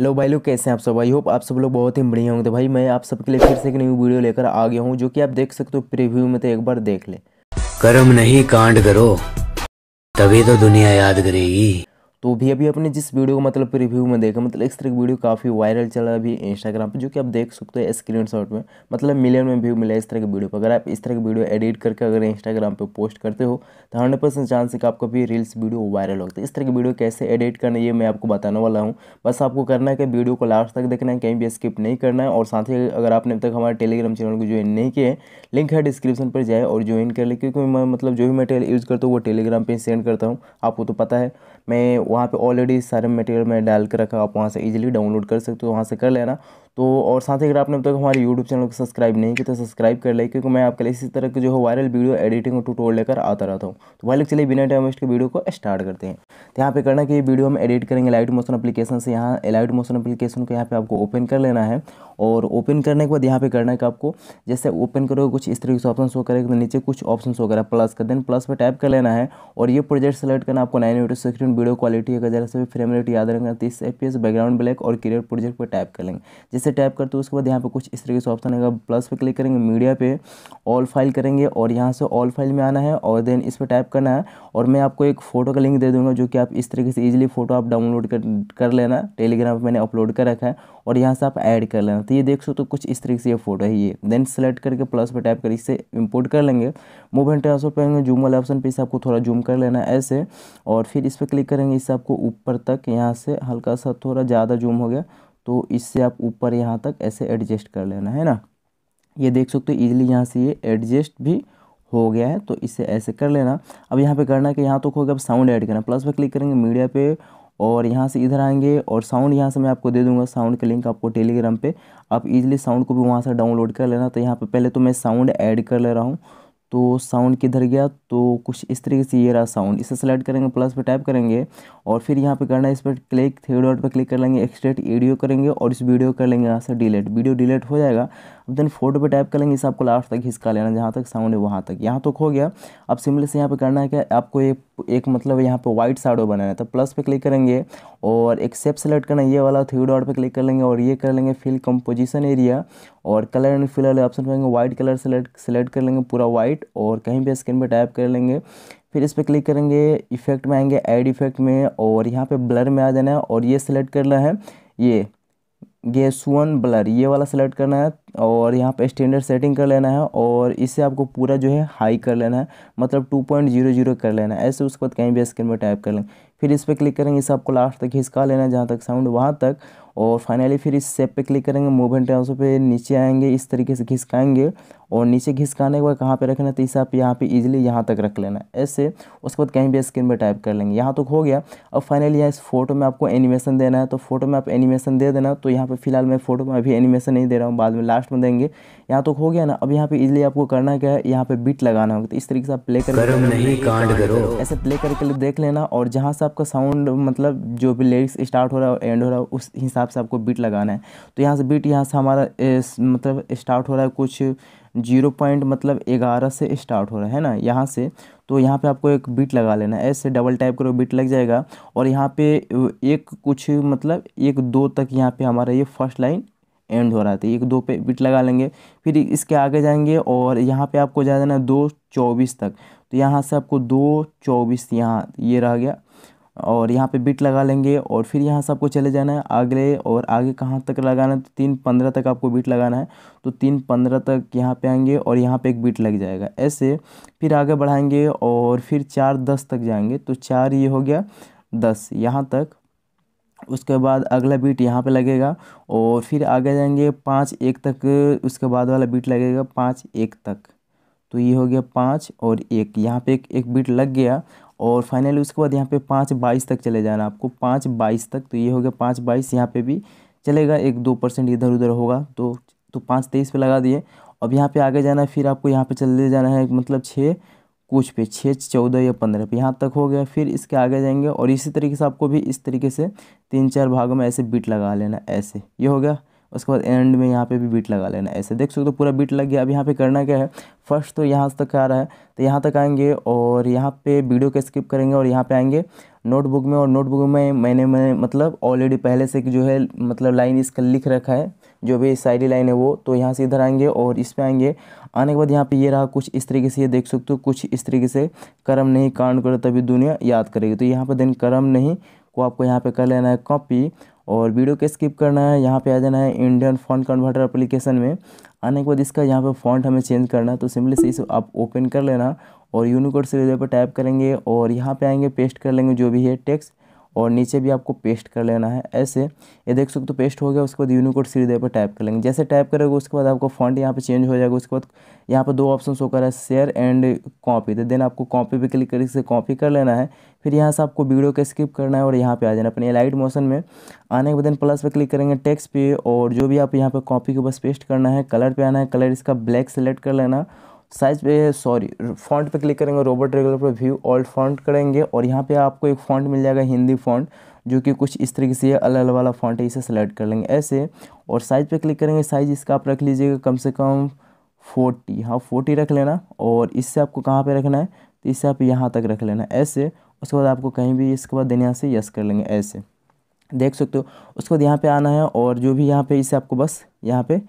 लो भाई लोग कैसे हैं आप सब आई होप आप सब लोग बहुत ही बढ़िया होंगे तो भाई मैं आप सबके लिए फिर से एक नई वीडियो लेकर आ गया हूँ जो कि आप देख सकते हो प्रीव्यू में तो एक बार देख ले कर्म नहीं कांड करो तभी तो दुनिया याद करेगी तो भी अभी अपने जिस वीडियो को मतलब रिव्यू में देखा मतलब इस तरह की वीडियो काफ़ी वायरल चल रहा है अभी इंस्टाग्राम पर जो कि आप देख सकते हो स्क्रीन शॉट में मतलब मिलियन में व्यू मिला इस तरह की वीडियो पर अगर आप इस तरह की वीडियो एडिट करके अगर इंस्टाग्राम पर पोस्ट करते हो तो हंड्रेड परसेंट चांस है कि आपका भी रील्स वीडियो वायरल होता है इस तरह की वीडियो कैसे एडिट करना ये मैं आपको बताने वाला हूँ बस आपको करना है कि वीडियो को लास्ट तक देखना है कहीं भी स्किप नहीं करना है और साथ ही अगर आपने अब तक हमारे टेलीग्राम चैनल को ज्वाइन नहीं किया है लिंक है डिस्क्रिप्शन पर जाए और ज्वाइन कर ले क्योंकि मैं मतलब जो भी मटेरियल यूज़ करता हूँ वो टेलीग्राम पर सेंड करता हूँ आपको तो पता है मैं वहाँ पे ऑलरेडी सारे मटेरियल मैंने डाल के रखा आप वहाँ से इजीली डाउनलोड कर सकते हो वहाँ से कर लेना तो और साथ ही अगर आपने अब तक हमारे यूट्यूब चैनल को सब्सक्राइब नहीं किया तो सब्सक्राइब कर ले क्योंकि मैं आपके लिए इसी तरह के जो है वायरल वीडियो एडिटिंग और टूटोल लेकर आता रहता हूँ तो वाले चलिए बिना टाइम वेस्ट के वीडियो को स्टार्ट करते हैं तो यहाँ पे करना कि ये वीडियो हम एडिट करेंगे लाइट मोशन अपलीकेशन से यहाँ लाइट मोशन अपलीकेशन को यहाँ पर आपको ओपन कर लेना है और ओपन करने के बाद यहाँ पे करना है कि आपको जैसे ओपन करोगे कुछ इस तरीके से ऑप्शन शो करेगा तो नीचे कुछ ऑप्शन शो करेगा प्लस का देन प्लस पर टाइप कर लेना है और ये प्रोजेक्ट सेलेक्ट करना आपको nine metre screen video quality अगर जरा से फ्रेम रेट याद रखना तीस एफ बैकग्राउंड ब्लैक और क्रिएट प्रोजेक्ट पर टाइप कर लेंगे इसे टैप करते हो उसके बाद यहाँ पे कुछ इस तरीके से ऑप्शन आएगा प्लस पे क्लिक करेंगे मीडिया पे ऑल फाइल करेंगे और यहाँ से ऑल फाइल में आना है और देन इस पर टाइप करना है और मैं आपको एक फ़ोटो का लिंक दे दूँगा जो कि आप इस तरीके से ईजिली फ़ोटो आप डाउनलोड कर कर लेना टेलीग्राम पर मैंने अपलोड कर रखा है और यहाँ से आप ऐड कर लेना तो ये देख सो तो कुछ इस तरीके से ये फोटो है ये देन सेलेक्ट करके प्लस पर टाइप कर इसे इम्पोर्ट कर लेंगे मूव एंड ट्रांसफर पर जूम वाले ऑप्शन पर इसे आपको थोड़ा जूम कर लेना है ऐसे और फिर इस पर क्लिक करेंगे इससे आपको ऊपर तक यहाँ से हल्का सा थोड़ा ज़्यादा जूम हो गया तो इससे आप ऊपर यहाँ तक ऐसे एडजस्ट कर लेना है ना ये देख सकते हो ईजिली यहाँ से ये एडजस्ट भी हो गया है तो इसे ऐसे कर लेना अब यहाँ पे करना कि यहाँ तो होगा अब साउंड ऐड करना प्लस पे क्लिक करेंगे मीडिया पे और यहाँ से इधर आएंगे और साउंड यहाँ से मैं आपको दे दूंगा साउंड के लिंक आपको टेलीग्राम पे आप इजीली साउंड को भी वहाँ से डाउनलोड कर लेना तो यहाँ पे पहले तो मैं साउंड ऐड कर ले रहा हूँ तो साउंड किधर गया तो कुछ इस तरीके से ये रहा साउंड इसे सेलेक्ट करेंगे प्लस पे टाइप करेंगे और फिर यहाँ पे करना है इस पर क्लिक थ्री डॉट पर क्लिक कर लेंगे एक्सट्रेट एडियो करेंगे और इस वीडियो कर लेंगे यहाँ से डिलीट वीडियो डिलीट हो जाएगा देन फोटो पे टाइप करेंगे इसे आपको लास्ट तक हिस्सा लेना जहाँ तक साउंड है वहाँ तक यहाँ तो खो गया अब सिंपली से यहाँ पे करना है कि आपको एक एक मतलब यहाँ पे वाइट साइडो बनाना है तो प्लस पे क्लिक करेंगे और एक सेप सेलेक्ट करना है ये वाला थ्री डॉट पे क्लिक कर लेंगे और ये कर लेंगे फिल कंपोजिशन एरिया और कलर एंड फिल वाले ऑप्शन पाएंगे वाइट कलर सेलेक्ट सेलेक्ट कर लेंगे पूरा वाइट और कहीं पर स्क्रीन पर टाइप कर लेंगे फिर इस पर क्लिक करेंगे इफेक्ट में आएंगे एड इफेक्ट में और यहाँ पर ब्लर में आ जाना है और ये सिलेक्ट करना है ये गेसुअन ब्लर ये वाला सेलेक्ट करना है और यहाँ पे स्टैंडर्ड सेटिंग कर लेना है और इसे आपको पूरा जो है हाई कर लेना है मतलब टू पॉइंट जीरो जीरो कर लेना है ऐसे उसके बाद कहीं भी स्क्रीन में टाइप कर लेंगे फिर इस पर क्लिक करेंगे इसे आपको लास्ट तक हिसका लेना है जहाँ तक साउंड वहाँ तक और फाइनली फिर इस सेप पे क्लिक करेंगे मूव एंड ट्रांसफर पे नीचे आएंगे इस तरीके से घिसकाएंगे और नीचे घिसकाने के बाद कहाँ पे रखना है तो इसे आप यहाँ पे इजीली यहाँ तक रख लेना ऐसे उसके बाद कहीं भी स्क्रीन पे टाइप कर लेंगे यहाँ तो हो गया अब फाइनली यहाँ इस फोटो में आपको एनिमेशन देना है तो फोटो में आप एनिमेशन दे देना तो यहाँ पर फिलहाल मैं फोटो में अभी एनिमेशन नहीं दे रहा हूँ बाद में लास्ट में देंगे यहाँ तक तो हो गया ना अब यहाँ पर ईजिली आपको करना क्या है यहाँ पर बीट लगाना होगा तो इस तरीके से आप प्ले कर ऐसे प्ले करके देख लेना और जहाँ से आपका साउंड मतलब जो भी लिरिक्स स्टार्ट हो रहा है एंड हो रहा है उस हिसाब हिसाब से आपको बीट लगाना है तो यहाँ से बीट यहाँ से हमारा इस, मतलब स्टार्ट हो रहा है कुछ जीरो पॉइंट मतलब ग्यारह से स्टार्ट हो रहा है ना यहाँ से तो यहाँ पे आपको एक बीट लगा लेना है ऐसे डबल टाइप करो बीट लग जाएगा और यहाँ पे एक कुछ मतलब एक दो तक यहाँ पे हमारा ये फर्स्ट लाइन एंड हो रहा था तो एक दो पे बीट लगा लेंगे फिर इसके आगे जाएंगे और यहाँ पे आपको जा देना दो चौबीस तक तो यहाँ से आपको दो चौबीस यहाँ ये रह गया और यहाँ पे बिट लगा लेंगे और फिर यहाँ से आपको चले जाना है अगले और आगे कहाँ तक लगाना है तो तीन पंद्रह तक आपको बिट लगाना है तो तीन पंद्रह तक यहाँ पे आएंगे और यहाँ पे एक बिट लग जाएगा ऐसे फिर आगे बढ़ाएंगे और फिर चार दस तक जाएंगे तो चार ये हो गया दस यहाँ तक उसके बाद अगला बीट यहाँ पे लगेगा और फिर आगे जाएंगे पाँच एक तक उसके बाद वाला बीट लगेगा पाँच एक तक तो ये हो गया पाँच और एक यहाँ पे एक एक बीट लग गया और फाइनली उसके बाद यहाँ पे पाँच बाईस तक चले जाना आपको पाँच बाईस तक तो ये हो गया पाँच बाईस यहाँ पे भी चलेगा एक दो परसेंट इधर उधर होगा तो तो पाँच तेईस पे लगा दिए अब यहाँ पे आगे जाना है फिर आपको यहाँ पे चले जाना है मतलब छः कुछ पे छः चौदह या पंद्रह पे यहाँ तक हो गया फिर इसके आगे जाएंगे और इसी तरीके से आपको भी इस तरीके से तीन चार भागों में ऐसे बीट लगा लेना ऐसे ये हो गया उसके बाद एंड में यहाँ पे भी बीट लगा लेना ऐसे देख सकते हो पूरा बीट लग गया अब यहाँ पे करना क्या है फर्स्ट तो यहाँ तक आ रहा है तो यहाँ तक आएंगे और यहाँ पे वीडियो को स्किप करेंगे और यहाँ पे आएंगे नोटबुक में और नोटबुक में मैंने मैंने मतलब ऑलरेडी पहले से जो है मतलब लाइन इसका लिख रखा है जो भी साइडी लाइन है वो तो यहाँ से इधर आएंगे और इस पर आएंगे आने के बाद यहाँ पे ये रहा कुछ इस तरीके से ये देख सकते हो कुछ इस तरीके से कर्म नहीं कांड करो तभी दुनिया याद करेगी तो यहाँ पर देन कर्म नहीं को आपको यहाँ पे कर लेना है कॉपी और वीडियो को स्किप करना है यहाँ पे आ जाना है इंडियन फॉन्ट कन्वर्टर एप्लीकेशन में आने के बाद इसका यहाँ पे फॉन्ट हमें चेंज करना है तो सिंपली से इसे आप ओपन कर लेना और यूनिकोड से पर टाइप करेंगे और यहाँ पे आएंगे पेस्ट कर लेंगे जो भी है टेक्स्ट और नीचे भी आपको पेस्ट कर लेना है ऐसे ये देख सकते हो पेस्ट हो गया उसके बाद यूनिकोड देर पर टाइप कर लेंगे जैसे टाइप करेगा उसके बाद आपको फॉन्ट यहाँ पे चेंज हो जाएगा उसके बाद यहाँ पर दो ऑप्शन शो कर है शेयर एंड कॉपी तो देन आपको कॉपी पर क्लिक करके कॉपी कर लेना है फिर यहाँ से आपको वीडियो को स्किप करना है और यहाँ पे आ जाना अपने लाइट मोशन में आने के बाद देन प्लस पे क्लिक करेंगे टेक्स्ट पे और जो भी आप यहाँ पे कॉपी को बस पेस्ट करना है कलर पे आना है कलर इसका ब्लैक सेलेक्ट कर लेना साइज पे सॉरी फॉन्ट पे क्लिक करेंगे रोबोट रेगुलर पर व्यू ऑल्ड फॉन्ट करेंगे और यहाँ पे आपको एक फॉन्ट मिल जाएगा हिंदी फॉन्ट जो कि कुछ इस तरीके से अलग अलग वाला फॉन्ट है इसे सेलेक्ट कर लेंगे ऐसे और साइज़ पे क्लिक करेंगे साइज़ इसका आप रख लीजिएगा कम से कम फोर्टी हाँ फोर्टी रख लेना और इससे आपको कहाँ पर रखना है तो इससे आप यहाँ तक रख लेना ऐसे उसके बाद आपको कहीं भी इसके बाद देने से यस कर लेंगे ऐसे देख सकते हो उसके बाद यहाँ पे आना है और जो भी यहाँ पे इसे आपको बस यहाँ पे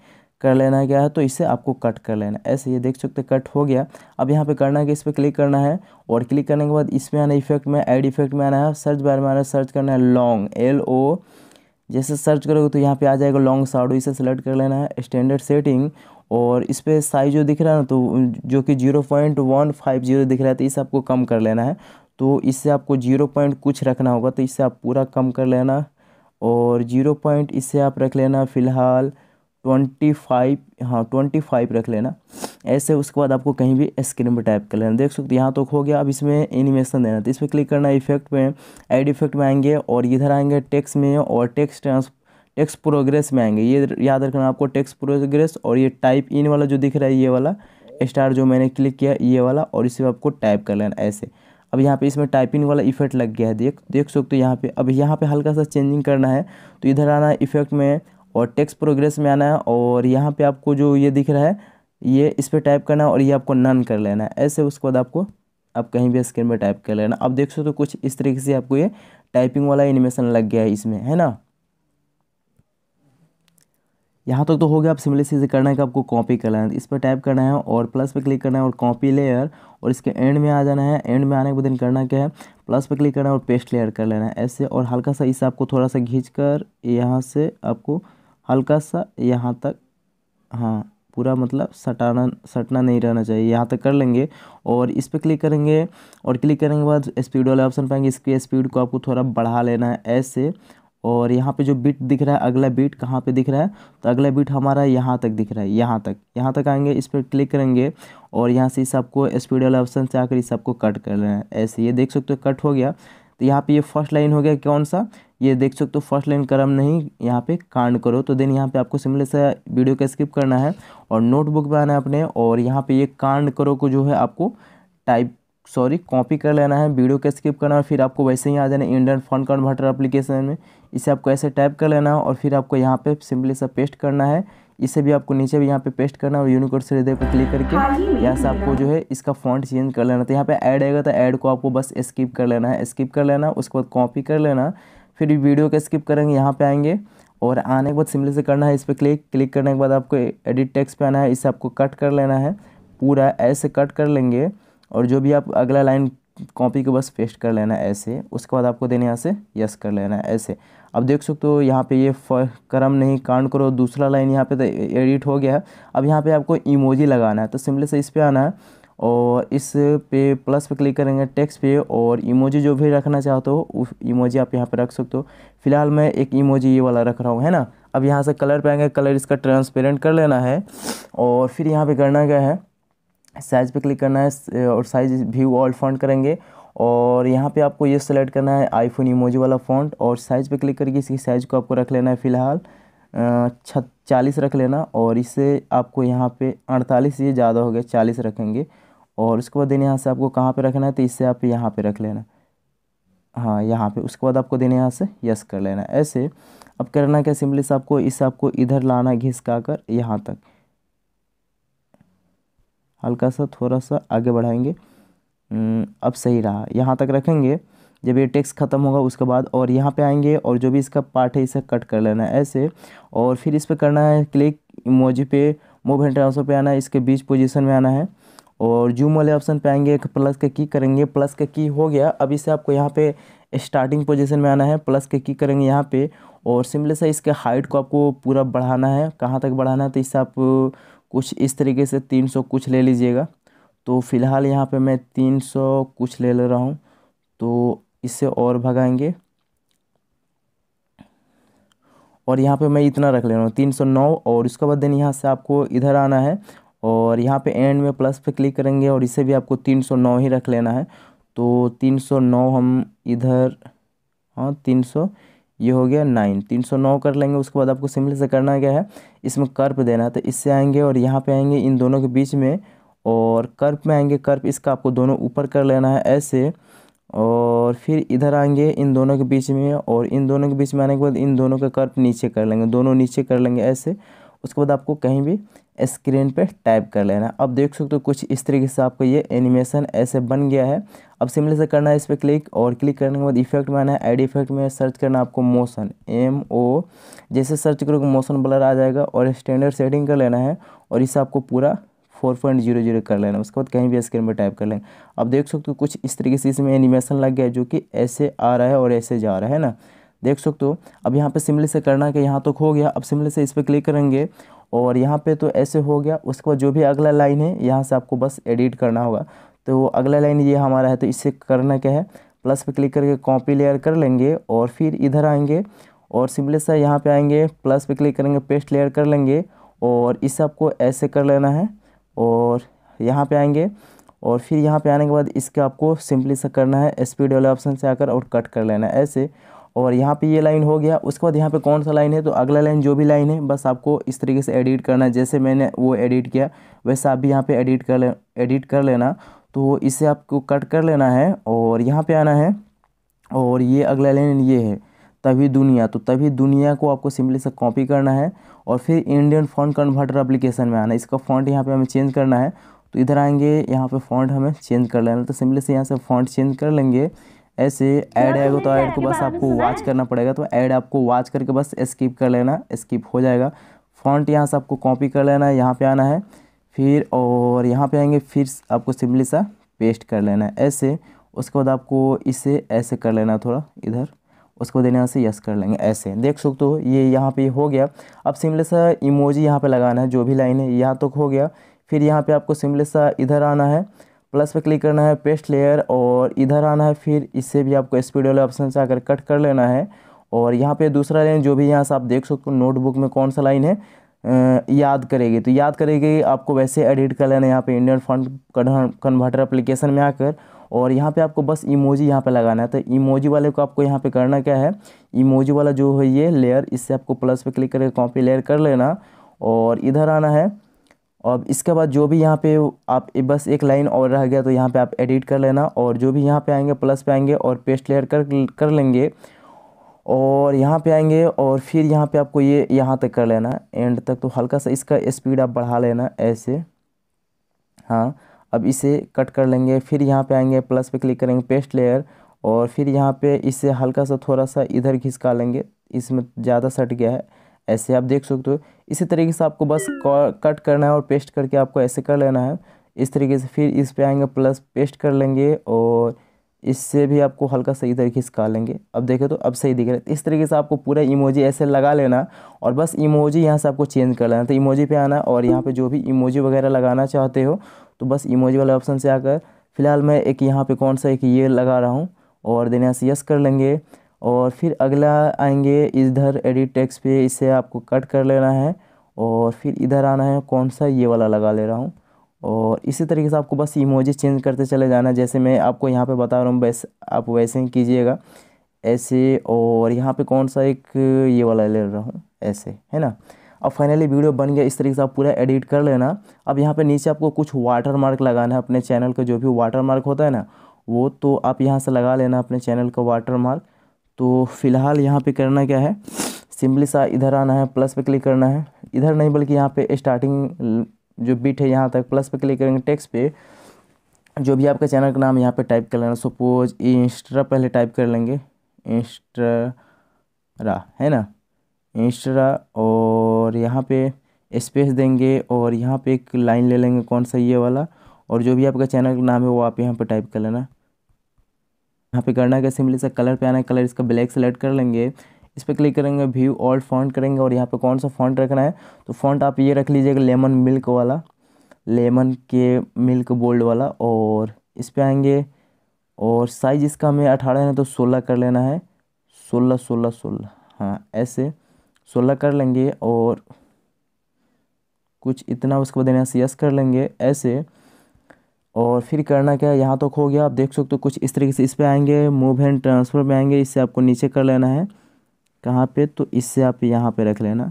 कर लेना क्या है तो इसे आपको कट कर लेना ऐसे ये देख सकते कट हो गया अब यहाँ पे करना है कि इस पर क्लिक करना है और क्लिक करने के बाद इसमें आना इफेक्ट में एड इफेक्ट में आना है सर्च बार में आना सर्च करना है लॉन्ग एल ओ जैसे सर्च करोगे तो यहाँ पे आ जाएगा लॉन्ग साड़ो इसे सेलेक्ट कर लेना है स्टैंडर्ड सेटिंग और इस पर साइज जो दिख रहा है ना तो जो कि zero point one five zero दिख रहा है तो इसे आपको कम कर लेना है तो इससे आपको जीरो पॉइंट कुछ रखना होगा तो इससे आप पूरा कम कर लेना और जीरो पॉइंट इससे आप रख लेना फ़िलहाल ट्वेंटी फाइव हाँ ट्वेंटी फाइव रख लेना ऐसे उसके बाद आपको कहीं भी स्क्रीन पर टाइप कर लेना देख सकते यहाँ तो हो गया अब इसमें एनिमेशन देना तो इस पर क्लिक करना इफेक्ट में एड इफेक्ट में आएंगे और इधर आएंगे टेक्स में और टेक्स ट्रांस टेक्स प्रोग्रेस में आएंगे ये याद रखना आपको टेक्स प्रोग्रेस और ये टाइप इन वाला जो दिख रहा है ये वाला स्टार जो मैंने क्लिक किया ये वाला और इसे आपको टाइप कर लेना ऐसे अब यहाँ पे इसमें टाइपिंग वाला इफेक्ट लग गया है देख देख सकते हो यहाँ पे अब यहाँ पे हल्का सा चेंजिंग करना है तो इधर आना इफेक्ट में और टेक्स्ट प्रोग्रेस में आना है और यहाँ पे आपको जो ये दिख रहा है ये इस पर टाइप करना है और ये आपको नन कर लेना है ऐसे उसके बाद आपको आप कहीं भी स्क्रीन पर टाइप कर लेना अब देख सो तो कुछ इस तरीके से आपको ये टाइपिंग वाला एनिमेशन लग गया है इसमें है ना यहाँ तक तो, तो हो गया आप सिमिलर चीज़ें करना है कि आपको कॉपी कर लेना है इस पर टाइप करना है और प्लस पे क्लिक करना है और कॉपी लेयर और इसके एंड में आ जाना है एंड में आने के बाद करना क्या है प्लस पे क्लिक करना है और पेस्ट लेयर कर लेना है ऐसे और हल्का सा इसे आपको थोड़ा सा घींच कर यहाँ से आपको हल्का सा यहाँ तक हाँ पूरा मतलब सटाना सटना नहीं रहना चाहिए यहाँ तक कर लेंगे और इस पर क्लिक करेंगे और क्लिक करने के बाद स्पीड वाला ऑप्शन पाएंगे इसके स्पीड को आपको थोड़ा बढ़ा लेना है ऐसे और यहाँ पे जो बीट दिख रहा है अगला बीट कहाँ पे दिख रहा है तो अगला बीट हमारा यहाँ तक दिख रहा है यहाँ तक यहाँ तक आएंगे इस पर क्लिक करेंगे और यहाँ से इस आपको स्पीड वाला ऑप्शन से आकर इस आपको कट कर लेना है ऐसे ये देख सकते हो कट हो गया तो यहाँ पे ये फर्स्ट लाइन हो गया कौन सा ये देख सकते हो फर्स्ट लाइन कर्म नहीं यहाँ पे कांड करो तो देन यहाँ पे आपको सिंपली से वीडियो का स्किप करना है और नोटबुक में आना है अपने और यहाँ पे ये कांड करो को जो है आपको टाइप सॉरी कॉपी कर लेना है वीडियो का स्किप करना है फिर आपको वैसे ही आ जाना है इंडियन फंड कन्वर्टर अप्लीकेशन में इसे आपको ऐसे टाइप कर लेना है और फिर आपको यहाँ पर सिम्पली सा पेस्ट करना है इसे भी आपको नीचे भी यहाँ पे पेस्ट करना और यूनिकोड हृदय को क्लिक करके यहाँ से आपको जो है इसका फॉन्ट चेंज कर लेना तो यहाँ पे ऐड आएगा तो ऐड को आपको बस स्किप कर लेना है स्किप कर लेना उसके बाद कॉपी कर लेना फिर वीडियो का स्किप करेंगे यहाँ पे आएंगे और आने के बाद सिंपली से करना है इस पर क्लिक क्लिक करने के बाद आपको एडिट टेक्स पे आना है इसे आपको कट कर लेना है पूरा ऐसे कट कर लेंगे और जो भी आप अगला लाइन कॉपी को बस पेस्ट कर लेना है ऐसे उसके बाद आपको देने यहाँ से यस कर लेना है ऐसे अब देख सकते हो यहाँ पे ये कर्म नहीं कांड करो दूसरा लाइन यहाँ पे तो एडिट हो गया है अब यहाँ पे आपको इमोजी लगाना है तो सिंपली से इस पर आना है और इस पे प्लस पे क्लिक करेंगे टेक्स्ट पे और इमोजी जो भी रखना चाहते हो उस इमोजी आप यहाँ पे रख सकते हो फिलहाल मैं एक इमोजी ये वाला रख रहा हूँ है ना अब यहाँ से कलर पे आएंगे कलर इसका ट्रांसपेरेंट कर लेना है और फिर यहाँ पे करना क्या है साइज़ पे क्लिक करना है और साइज व्यू ऑल फंड करेंगे और यहाँ पे आपको ये सेलेक्ट करना है आईफोन इमोजी वाला फ़ॉन्ट और साइज़ पे क्लिक करके इसकी साइज़ को आपको रख लेना है फ़िलहाल छ चालीस रख लेना और इसे आपको यहाँ पे अड़तालीस ये ज़्यादा हो गया चालीस रखेंगे और उसके बाद देने यहाँ से आपको कहाँ पे रखना है तो इससे आप यहाँ पे रख लेना हाँ यहाँ पे उसके बाद आपको देने यहाँ से यस कर लेना ऐसे अब करना क्या सिंपली से आपको इसे आपको इधर लाना घिसका कर यहाँ तक हल्का सा थोड़ा सा आगे बढ़ाएंगे अब सही रहा यहाँ तक रखेंगे जब ये टेक्स्ट ख़त्म होगा उसके बाद और यहाँ पे आएंगे और जो भी इसका पार्ट है इसे कट कर लेना है ऐसे और फिर इस पर करना है क्लिक इमोजी पे मूव एंड ट्रांसफर पे आना है इसके बीच पोजीशन में आना है और जूम वाले ऑप्शन पे आएंगे एक प्लस का की करेंगे प्लस का की हो गया अब इसे आपको यहाँ पे स्टार्टिंग पोजिशन में आना है प्लस का की करेंगे यहाँ पर और सिमले से इसके हाइट को आपको पूरा बढ़ाना है कहाँ तक बढ़ाना है तो इससे आप कुछ इस तरीके से तीन सौ कुछ ले लीजिएगा तो फ़िलहाल यहाँ पे मैं तीन सौ कुछ ले ले रहा हूँ तो इससे और भगाएंगे और यहाँ पे मैं इतना रख ले रहा हूँ तीन सौ नौ और उसके बाद देन यहाँ से आपको इधर आना है और यहाँ पे एंड में प्लस पे क्लिक करेंगे और इसे भी आपको तीन सौ नौ ही रख लेना है तो तीन सौ नौ हम इधर हाँ तीन सौ ये हो गया नाइन तीन सौ नौ कर लेंगे उसके बाद आपको सिंपली से करना क्या है इसमें कर्प देना है तो इससे आएंगे और यहाँ पे आएंगे इन दोनों के बीच में और कर्व में आएंगे कर्व इसका आपको दोनों ऊपर कर लेना है ऐसे और फिर इधर आएंगे इन दोनों के बीच में और इन दोनों के बीच में आने के बाद इन दोनों का कर्व नीचे कर लेंगे दोनों नीचे कर लेंगे ऐसे उसके बाद आपको कहीं भी स्क्रीन पे टाइप कर लेना अब देख सकते हो कुछ इस तरीके से आपका ये एनिमेशन ऐसे बन गया है अब सिंपली से करना है इस पर क्लिक और क्लिक करने के बाद इफेक्ट में आना है एड इफेक्ट में सर्च करना आपको मोशन एम ओ जैसे सर्च करोगे मोशन ब्लर आ जाएगा और स्टैंडर्ड सेटिंग कर लेना है और इसे आपको पूरा फोर पॉइंट जीरो जीरो कर लेना उसके बाद कहीं भी स्क्रीन पर टाइप कर लेंगे अब देख सकते हो कुछ इस तरीके से इसमें एनिमेशन लग गया जो कि ऐसे आ रहा है और ऐसे जा रहा है ना देख सकते हो अब यहाँ पे सिमले से करना कि यहाँ तो खो गया अब सिमले से इस पर क्लिक करेंगे और यहाँ पे तो ऐसे हो गया उसके बाद जो भी अगला लाइन है यहाँ से आपको बस एडिट करना होगा तो अगला लाइन ये हमारा है तो इससे करना क्या है प्लस पे क्लिक करके कॉपी लेयर कर लेंगे और फिर इधर आएंगे और सिंपली सा यहाँ पे आएंगे प्लस पे क्लिक करेंगे पेस्ट लेयर कर लेंगे और इसे आपको ऐसे कर लेना है और यहाँ पे आएंगे और फिर यहाँ पे आने के बाद इसका आपको सिंपली सा करना है स्पीड वाले ऑप्शन से आकर और कट कर लेना है ऐसे और यहाँ पे ये लाइन हो गया उसके बाद यहाँ पे कौन सा लाइन है तो अगला लाइन जो भी लाइन है बस आपको इस तरीके से एडिट करना है जैसे मैंने वो एडिट किया वैसे आप भी यहाँ पर एडिट कर ले एडिट कर लेना तो इसे आपको कट कर लेना है और यहाँ पर आना है और ये अगला लाइन ये है तभी दुनिया तो तभी दुनिया को आपको सिंपली से कॉपी करना है और फिर इंडियन फॉन्ट कन्वर्टर अप्लीकेशन में आना इसका फॉन्ट यहाँ पे हमें चेंज करना है तो इधर आएंगे यहाँ पे फॉन्ट हमें चेंज कर लेना तो सिंपली से यहाँ से फॉन्ट चेंज कर लेंगे ऐसे ऐड आएगा तो ऐड को बस आपको वॉच करना पड़ेगा तो ऐड आपको वॉच करके बस स्किप कर लेना स्किप हो जाएगा फॉन्ट यहाँ से आपको कॉपी कर लेना है यहाँ पर आना है फिर और यहाँ पे आएंगे फिर आपको सिंपली सा पेस्ट कर लेना है ऐसे उसके बाद आपको इसे ऐसे कर लेना थोड़ा इधर उसको देने से यस कर लेंगे ऐसे देख सकते हो ये यहाँ पे हो गया अब सिमले सा इमोजी यहाँ पे लगाना है जो भी लाइन है यहाँ तक तो हो गया फिर यहाँ पे आपको सिमले सा इधर आना है प्लस पे क्लिक करना है पेस्ट लेयर और इधर आना है फिर इससे भी आपको स्पीड वाले ऑप्शन से आकर कट कर लेना है और यहाँ पर दूसरा लाइन जो भी यहाँ से आप देख सकते हो नोटबुक में कौन सा लाइन है याद करेगी तो याद करेगी आपको वैसे एडिट कर लेना यहाँ पे इंडियन फंड कन्वर्टर एप्लीकेशन में आकर और यहाँ पे आपको बस इमोजी यहाँ पे लगाना है तो इमोजी वाले को आपको यहाँ पे करना क्या है इमोजी वाला जो है ये लेयर इससे आपको प्लस पे क्लिक करके कॉपी लेयर कर लेना और इधर आना है और इसके बाद जो भी यहाँ पे आप बस एक लाइन और रह गया तो यहाँ पे आप एडिट कर लेना और जो भी यहाँ पे आएंगे प्लस पे आएंगे और पेस्ट लेयर कर कर लेंगे और यहाँ पे आएंगे और फिर यहाँ पे आपको ये यहाँ तक कर लेना एंड तक तो हल्का सा इसका स्पीड आप बढ़ा लेना ऐसे हाँ अब इसे कट कर लेंगे फिर यहाँ पे आएंगे प्लस पे क्लिक करेंगे पेस्ट लेयर और फिर यहाँ पे इसे हल्का सा थोड़ा सा इधर घिसका लेंगे इसमें ज़्यादा सट गया है ऐसे आप देख सकते हो इसी तरीके से आपको बस कट करना है और पेस्ट करके आपको ऐसे कर लेना है इस तरीके से फिर इस पर आएंगे प्लस पेस्ट कर लेंगे और इससे भी आपको हल्का सही इधर खिसका लेंगे अब देखें तो अब सही दिख रहा है इस तरीके से आपको पूरा इमोजी ऐसे लगा लेना और बस इमोजी यहाँ से आपको चेंज कर लेना तो इमोजी पे आना और यहाँ पे जो भी इमोजी वगैरह लगाना चाहते हो तो बस इमोजी वाले ऑप्शन से आकर फ़िलहाल मैं एक यहाँ पे कौन सा एक ये लगा रहा हूँ और देने से यस कर लेंगे और फिर अगला आएंगे इधर एडिट टेक्स पे इसे आपको कट कर लेना है और फिर इधर आना है कौन सा ये वाला लगा ले रहा हूँ और इसी तरीके से आपको बस इमोजी चेंज करते चले जाना है जैसे मैं आपको यहाँ पर बता रहा हूँ वैसे आप वैसे ही कीजिएगा ऐसे और यहाँ पर कौन सा एक ये वाला ले रहा हूँ ऐसे है ना अब फाइनली वीडियो बन गया इस तरीके से आप पूरा एडिट कर लेना अब यहाँ पे नीचे आपको कुछ वाटर मार्क लगाना है अपने चैनल का जो भी वाटर मार्क होता है ना वो तो आप यहाँ से लगा लेना अपने चैनल का वाटर मार्क तो फिलहाल यहाँ पे करना क्या है सिंपली सा इधर आना है प्लस पे क्लिक करना है इधर नहीं बल्कि यहाँ पे स्टार्टिंग जो बीट है यहाँ तक प्लस पे क्लिक करेंगे टेक्स्ट पे जो भी आपका चैनल का नाम यहाँ पे टाइप कर लेना सपोज इंस्ट्रा पहले टाइप कर लेंगे इंस्ट्रा है ना इंस्टा और यहाँ पे स्पेस देंगे और यहाँ पे एक लाइन ले लेंगे कौन सा ये वाला और जो भी आपका चैनल का नाम है वो आप यहाँ पे टाइप कर लेना यहाँ पे करना क्या सिंपली सा कलर पे आना है कलर इसका ब्लैक सेलेक्ट कर लेंगे इस पर क्लिक करेंगे व्यू ऑल फॉन्ट करेंगे और यहाँ पर कौन सा फॉन्ट रखना है तो फॉन्ट आप ये रख लीजिएगा लेमन मिल्क वाला लेमन के मिल्क बोल्ड वाला और इस पर आएंगे और साइज इसका हमें अठारह है तो सोलह कर लेना है सोलह सोलह सोलह हाँ ऐसे सोलह कर लेंगे और कुछ इतना उसके बाद यहाँ यस कर लेंगे ऐसे और फिर करना क्या है यहाँ तक तो खो गया आप देख सकते हो तो कुछ इस तरीके से इस पर आएंगे मूव हैंड ट्रांसफ़र में आएंगे इससे आपको नीचे कर लेना है कहाँ पे तो इससे आप यहाँ पे रख लेना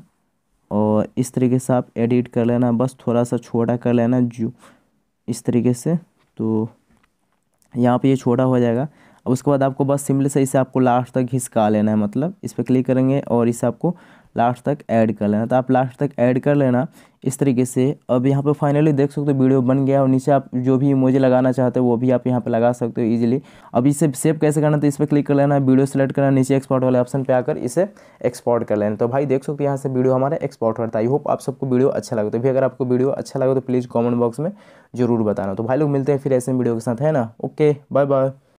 और इस तरीके से आप एडिट कर लेना बस थोड़ा सा छोटा कर लेना जो इस तरीके से तो यहाँ पे ये छोटा हो जाएगा अब उसके बाद आपको बस सिंपली से इसे आपको लास्ट तक घिसका लेना है मतलब इस पर क्लिक करेंगे और इसे आपको लास्ट तक ऐड कर लेना तो आप लास्ट तक ऐड कर लेना इस तरीके से अब यहाँ पे फाइनली देख सकते हो वीडियो बन गया और नीचे आप जो भी मुझे लगाना चाहते हो वो भी आप यहाँ पे लगा सकते हो इजीली अब इसे सेव कैसे करना तो इस पर क्लिक कर लेना वीडियो सेलेक्ट करना नीचे एक्सपोर्ट वाले ऑप्शन पे आकर इसे एक्सपोर्ट कर लेना तो भाई देख सकते हो यहाँ से वीडियो हमारा एक्सपोर्ट होता है आई होप आप सबको वीडियो अच्छा लगे तो भी अगर आपको वीडियो अच्छा लगे तो प्लीज़ कॉमेंट बॉक्स में जरूर बताना तो भाई लोग मिलते हैं फिर ऐसे वीडियो के साथ है ना ओके बाय बाय